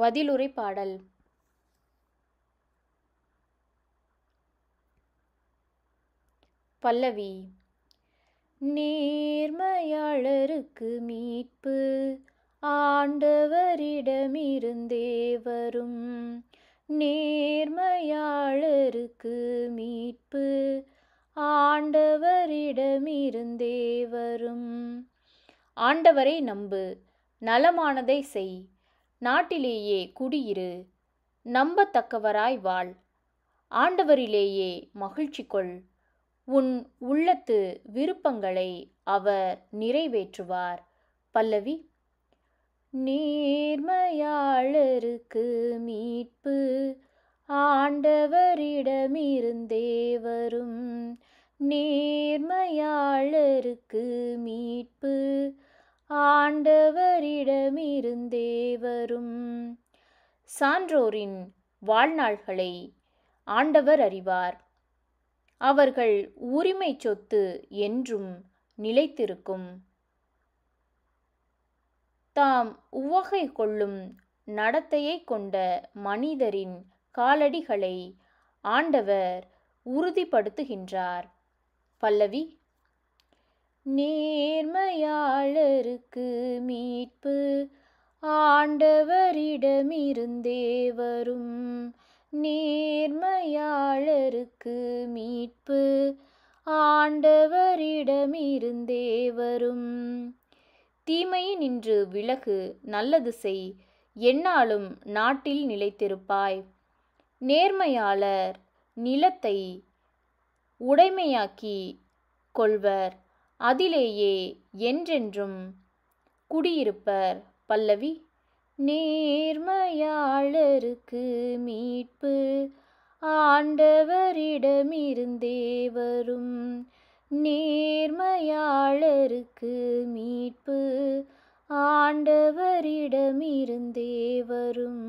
பதிலுரை பாடல் பல்லவி நேர்மையாளருக்கு மீட்பு ஆண்டவரிடமிருந்தே வரும் நேர்மையாளருக்கு மீட்பு ஆண்டவரிடமிருந்தே வரும் ஆண்டவரை நம்பு நலமானதை செய் நாட்டிலேயே குடியிரு நம்பத்தக்கவராய் வாழ் ஆண்டவரிலேயே மகிழ்ச்சி கொள் உன் உள்ளத்து விருப்பங்களை அவர் நிறைவேற்றுவார் பல்லவி நேர்மையாளருக்கு மீட்பு ஆண்டவரிடமிருந்தே வரும் நேர்மையாளருக்கு மீட்பு ஆண்டவரிடமிருந்தே வரும் சான்றோரின் வாழ்நாள்களை ஆண்டவர் அறிவார் அவர்கள் உரிமை சொத்து என்றும் நிலைத்திருக்கும் தாம் உவகை கொள்ளும் நடத்தையை கொண்ட மனிதரின் காலடிகளை ஆண்டவர் உறுதிப்படுத்துகின்றார் பல்லவி நேர்மையாளருக்கு மீட்பு ஆண்டவரிடமிருந்தே வரும் நேர்மையாளருக்கு மீட்பு ஆண்டவரிடமிருந்தே வரும் தீமை நின்று விலகு நல்லது செய் என்னாலும் நாட்டில் நிலைத்திருப்பாய் நேர்மையாளர் நிலத்தை உடைமையாக்கி கொள்வர் அதிலேயே என்றென்றும் குடியிருப்பர் பல்லவி நேர்மையாளருக்கு மீட்பு ஆண்டவரிடமிருந்தே வரும் நேர்மையாளருக்கு மீட்பு ஆண்டவரிடமிருந்தே வரும்